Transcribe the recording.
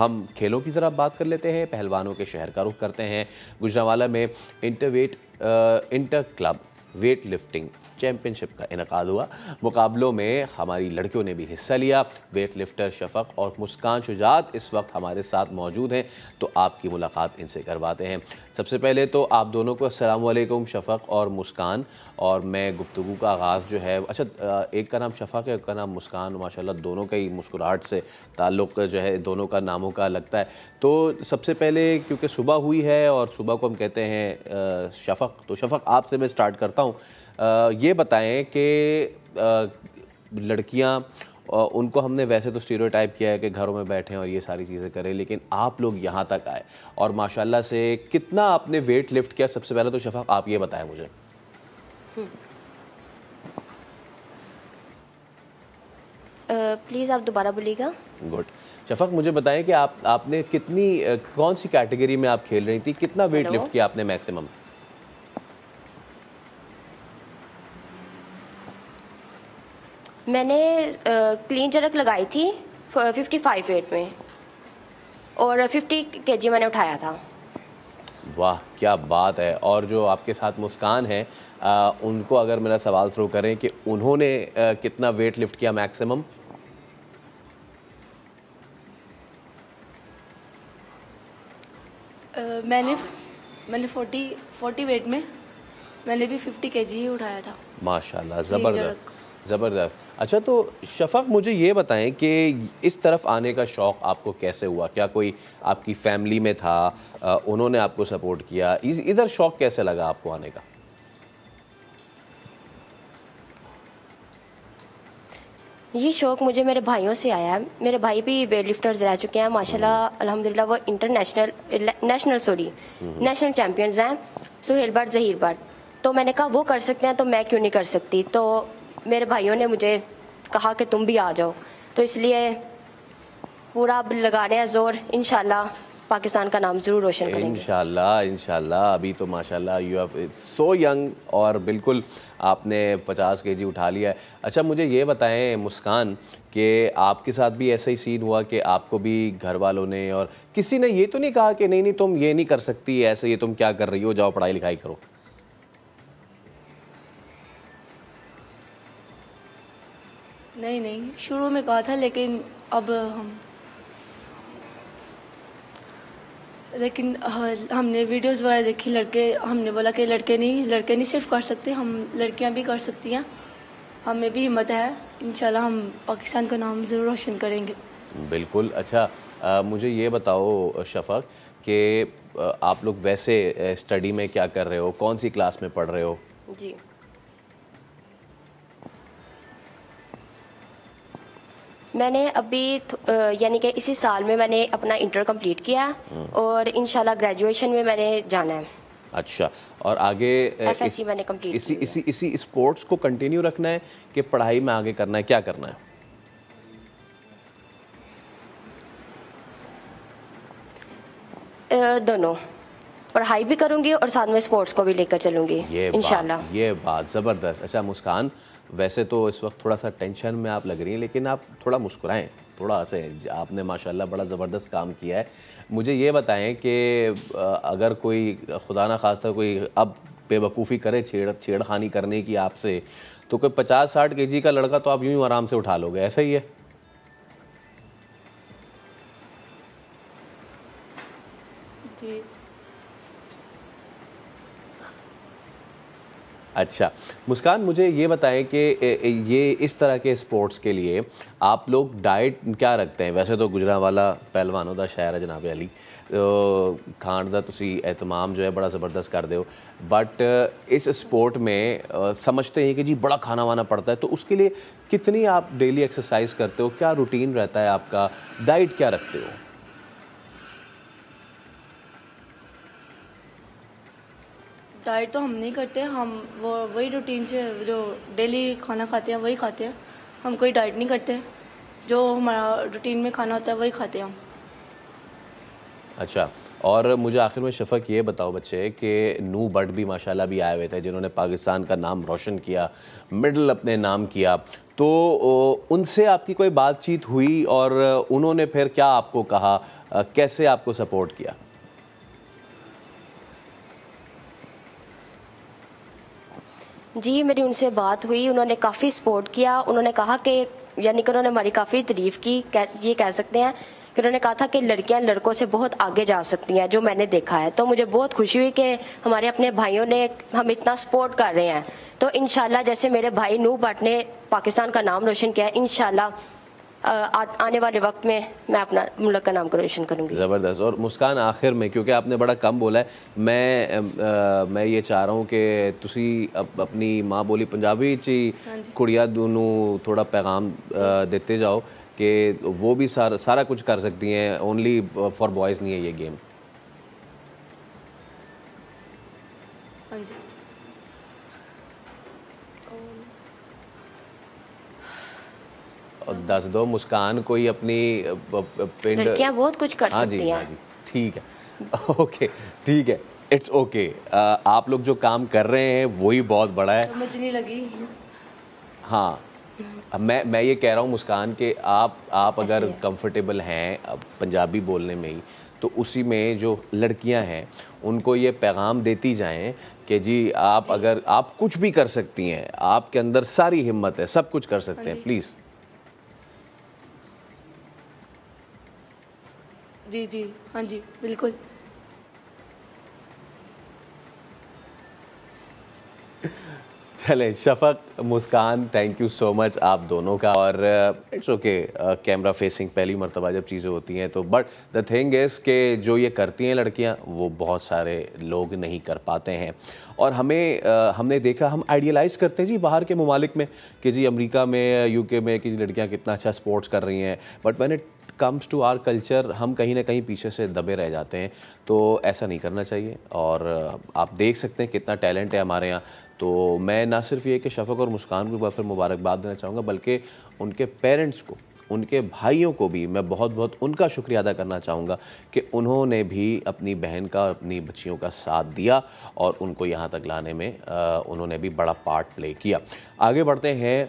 हम खेलों की ज़रा बात कर लेते हैं पहलवानों के शहर का रुख करते हैं गुजरावाला में इंटरवेट inter club weightlifting championship का इनका हुआ मुकाबलों में हमारी लड़कियों ने भी हिस्सा लिया वेट लिफ्टर शफक और मुस्कान शुजात इस वक्त हमारे साथ मौजूद हैं तो आपकी मुलाकात इनसे करवाते हैं सबसे पहले तो आप दोनों को असलकुम शफक और मुस्कान और मैं गुफ्तु का आगाज़ जो है अच्छा एक का नाम शफक है एक का नाम मुस्कान माशाल्लाह दोनों का ही मुस्कुराहट से ताल्लुक़ जो है दोनों का नामों का लगता है तो सबसे पहले क्योंकि सुबह हुई है और सुबह को हम कहते हैं शफक तो शफक आपसे मैं स्टार्ट करता हूँ ये बताएं कि लड़कियां उनको हमने वैसे तो टाइप किया है कि घरों में बैठें और ये सारी चीज़ें करें लेकिन आप लोग यहाँ तक आए और माशाल्लाह से कितना आपने वेट लिफ्ट किया सबसे पहले तो शफाक आप ये बताएं मुझे प्लीज़ आप दोबारा बोलिएगा गुड शफक मुझे बताएं कि आप आपने कितनी कौन सी कैटेगरी में आप खेल रही थी कितना वेट लिफ्ट किया आपने मैक्सिमम मैंने क्लीन जरक लगाई थी फिफ्टी फाइव वेट में और फिफ्टी के जी मैंने उठाया था वाह क्या बात है और जो आपके साथ मुस्कान है आ, उनको अगर मेरा सवाल थ्रो करें कि उन्होंने आ, कितना वेट लिफ्ट किया मैक्सिमम मैंने मैंने 40 40 वेट में मैंने भी 50 के ही उठाया था माशाल्लाह ज़बरदस्त ज़बरदस्त अच्छा तो शफक मुझे ये बताएं कि इस तरफ आने का शौक़ आपको कैसे हुआ क्या कोई आपकी फैमिली में था उन्होंने आपको सपोर्ट किया इधर शौक़ कैसे लगा आपको आने का ये शौक़ मुझे मेरे भाइयों से आया है मेरे भाई भी वेट लिफ्टर्स रह चुके हैं माशाल्लाह हम्म। अल्हम्दुलिल्लाह वो international national sorry national champions हैं सुहेल भट्ट जहीर भट्ट तो मैंने कहा वो कर सकते हैं तो मैं क्यों नहीं कर सकती तो मेरे भाइयों ने मुझे कहा कि तुम भी आ जाओ तो इसलिए पूरा अब लगा रहे हैं जोर इन पाकिस्तान का नाम जरूर रोशन करेंगे इंशाल्लाह इंशाल्लाह अभी तो माशाल्लाह यू हैव सो यंग और बिल्कुल आपने 50 जी उठा लिया है अच्छा मुझे ये बताएं मुस्कान कि आपके साथ भी ऐसा ही सीन हुआ कि आपको भी घर वालों ने और किसी ने ये तो नहीं कहा कि नहीं नहीं तुम ये नहीं कर सकती ऐसे ये तुम क्या कर रही हो जाओ पढ़ाई लिखाई करो नहीं नहीं शुरू में कहा था लेकिन अब हम लेकिन हमने वीडियोस वगैरह देखी लड़के हमने बोला कि लड़के नहीं लड़के नहीं सिर्फ कर सकते हम लड़कियां भी कर सकती हैं हमें भी हिम्मत है इनशाला हम पाकिस्तान का नाम ज़रूर रोशन करेंगे बिल्कुल अच्छा आ, मुझे ये बताओ शफक कि आप लोग वैसे स्टडी में क्या कर रहे हो कौन सी क्लास में पढ़ रहे हो जी मैंने अभी यानी कि इसी साल में मैंने अपना इंटर कंप्लीट किया हम्म। और इनशाला ग्रेजुएशन में मैंने जाना है अच्छा और आगे इस, मैंने कंप्लीट इसी इसी इसी स्पोर्ट्स को कंटिन्यू रखना है कि पढ़ाई में आगे करना है क्या करना है दोनों पढ़ाई भी करूँगी और साथ में स्पोर्ट्स को भी लेकर चलूंगी इन ये बात ज़बरदस्त अच्छा मुस्कान वैसे तो इस वक्त थोड़ा सा टेंशन में आप लग रही हैं लेकिन आप थोड़ा मुस्कुराएं थोड़ा से आपने माशाल्लाह बड़ा ज़बरदस्त काम किया है मुझे ये बताएं कि अगर कोई खुदा ना खास्ता कोई अब बेवकूफ़ी करे छेड़ छेड़खानी करने की आपसे तो कोई पचास साठ के का लड़का तो आप यूं आराम से उठा लोगे ऐसा ही है जी अच्छा मुस्कान मुझे ये बताएं कि ये इस तरह के स्पोर्ट्स के लिए आप लोग डाइट क्या रखते हैं वैसे तो गुजरा वाला पहलवानों का शहर है जनाब अली तो खाण का एहतमाम जो है बड़ा ज़बरदस्त कर दो बट इस स्पोर्ट में समझते हैं कि जी बड़ा खाना वाना पड़ता है तो उसके लिए कितनी आप डेली एक्सरसाइज करते हो क्या रूटीन रहता है आपका डाइट क्या रखते हो डाइट तो हम नहीं करते हम वो वही रूटीन से जो डेली खाना खाते हैं वही खाते हैं हम कोई डाइट नहीं करते जो हमारा रूटीन में खाना होता है वही खाते हैं हम अच्छा और मुझे आखिर में शफक ये बताओ बच्चे कि नू बर्ड भी माशाल्लाह भी आए हुए थे जिन्होंने पाकिस्तान का नाम रोशन किया मिडल अपने नाम किया तो उनसे आपकी कोई बातचीत हुई और उन्होंने फिर क्या आपको कहा कैसे आपको सपोर्ट किया जी मेरी उनसे बात हुई उन्होंने काफ़ी सपोर्ट किया उन्होंने कहा कि यानी कि उन्होंने हमारी काफ़ी तारीफ़ की ये कह सकते हैं कि उन्होंने कहा था कि लड़कियां लड़कों से बहुत आगे जा सकती हैं जो मैंने देखा है तो मुझे बहुत खुशी हुई कि हमारे अपने भाइयों ने हम इतना सपोर्ट कर रहे हैं तो इन जैसे मेरे भाई नू भट्ट ने पाकिस्तान का नाम रोशन किया है आ, आने वाले वक्त में मैं अपना मुल्क का नाम रोशन करूँगी ज़बरदस्त और मुस्कान आखिर में क्योंकि आपने बड़ा कम बोला है मैं आ, मैं ये चाह रहा हूँ कि तुम अप, अपनी माँ बोली पंजाबी ची हाँ कुड़िया दोनों थोड़ा पैगाम देते जाओ कि वो भी सारा सारा कुछ कर सकती हैं ओनली फॉर बॉयज़ नहीं है ये गेम हाँ जी और दस दो मुस्कान कोई अपनी पिंड लड़कियां बहुत कुछ कर हाँ सकती जी, हैं हाँ जी ठीक है ओके ठीक है इट्स ओके आप लोग जो काम कर रहे हैं वही बहुत बड़ा है समझ नहीं लगी हाँ मैं मैं ये कह रहा हूँ मुस्कान के आप आप अगर कंफर्टेबल हैं पंजाबी बोलने में ही तो उसी में जो लड़कियां हैं उनको ये पैगाम देती जाएं कि जी आप अगर आप कुछ भी कर सकती हैं आपके अंदर सारी हिम्मत है सब कुछ कर सकते हैं प्लीज़ हाँ जी जी हाँ जी बिल्कुल चले Shafaq Muskan thank you so much आप दोनों का और इट्स ओके कैमरा फेसिंग पहली मरतबा जब चीज़ें होती हैं तो बट द थिंग इज़ के जो ये करती हैं लड़कियां वो बहुत सारे लोग नहीं कर पाते हैं और हमें uh, हमने देखा हम आइडियलाइज़ करते हैं जी बाहर के ममालिक में कि जी अमेरिका में यूके uh, में कि लड़कियां कितना अच्छा स्पोर्ट्स कर रही हैं but when it comes to our culture हम कहीं ना कहीं पीछे से दबे रह जाते हैं तो ऐसा नहीं करना चाहिए और आप देख सकते हैं कितना टैलेंट है हमारे यहाँ तो मैं ना सिर्फ ये कि शफक और मुस्कान को एक बार फिर मुबारकबाद देना चाहूँगा बल्कि उनके पेरेंट्स को उनके भाइयों को भी मैं बहुत बहुत उनका शुक्रिया अदा करना चाहूँगा कि उन्होंने भी अपनी बहन का अपनी बच्चियों का साथ दिया और उनको यहाँ तक लाने में आ, उन्होंने भी बड़ा पार्ट प्ले किया आगे बढ़ते हैं